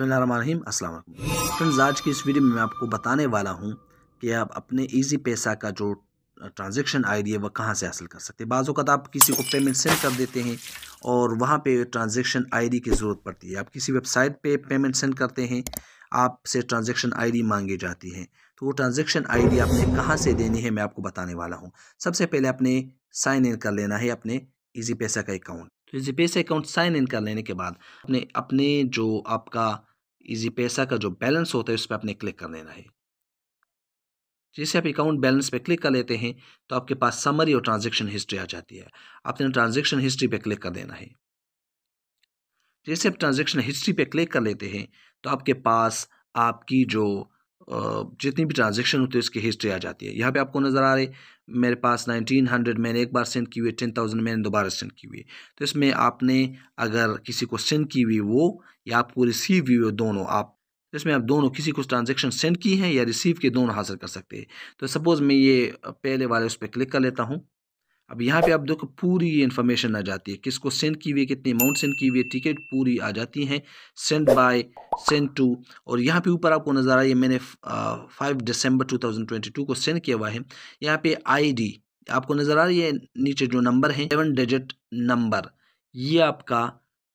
बसमीम अस्सलाम फ्रेंड्स आज की इस वीडियो में मैं आपको बताने वाला हूँ कि आप अपने ईजी पैसा का जो ट्रांजेक्शन आई डी है वह कहाँ से हासिल कर सकते हैं बाज़ात आप किसी को पेमेंट सेंड कर देते हैं और वहाँ पे ट्रांजेक्शन आईडी की ज़रूरत पड़ती है आप किसी वेबसाइट पे पेमेंट सेंड करते हैं आपसे ट्रांजेक्शन आईडी मांगी जाती है तो वो ट्रांजेक्शन आईडी आपने कहाँ से देनी है मैं आपको बताने वाला हूँ सबसे पहले आपने साइन इन कर लेना है अपने ईजी पैसा का अकाउंट तो ईजी पैसा अकाउंट साइन इन कर लेने के बाद अपने अपने जो आपका इजी पैसा का जो बैलेंस होता है उस पर आपने क्लिक कर लेना है जैसे आप अकाउंट बैलेंस पे क्लिक कर लेते हैं तो आपके पास समरी और ट्रांजेक्शन हिस्ट्री आ जाती है आपने ट्रांजेक्शन हिस्ट्री पे क्लिक कर देना है जैसे आप ट्रांजेक्शन हिस्ट्री पे क्लिक कर लेते हैं तो आपके पास आपकी जो जितनी भी ट्रांजेक्शन होती है उसकी हिस्ट्री आ जाती है यहाँ पे आपको नज़र आ रही मेरे पास 1900 मैंने एक बार सेंड की हुई टेन थाउजेंड मैंने दोबारा सेंड की हुई है तो इसमें आपने अगर किसी को सेंड की हुई वो या आपको रिसीव हुई हो दोनों आप इसमें आप दोनों किसी को ट्रांजेक्शन सेंड की हैं या रिसीव के दोनों हासिल कर सकते हैं तो सपोज़ मैं ये पहले वाले उस पर क्लिक कर लेता हूँ अब यहाँ पे आप देखो पूरी ये इन्फॉर्मेशन आ जाती है किसको सेंड की हुई है कितनी अमाउंट सेंड की हुई है टिकट पूरी आ जाती हैं सेंड बाय सेंड टू और यहाँ पे ऊपर आपको नज़र आ रही है मैंने फाइव दिसंबर 2022 को सेंड किया हुआ है यहाँ पे आईडी आपको नज़र आ रही है नीचे जो नंबर है सेवन डिजिट नंबर ये आपका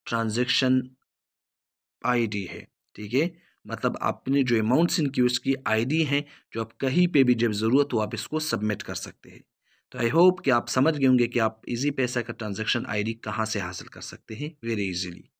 ट्रांजेक्शन आई है ठीक है मतलब आपने जो अमाउंट सेंड की उसकी आई है जो आप कहीं पर भी जब ज़रूरत हो आप इसको सबमिट कर सकते हैं तो आई होप कि आप समझ गए होंगे कि आप इजी पैसा का ट्रांजैक्शन आईडी कहाँ से हासिल कर सकते हैं वेरी इजीली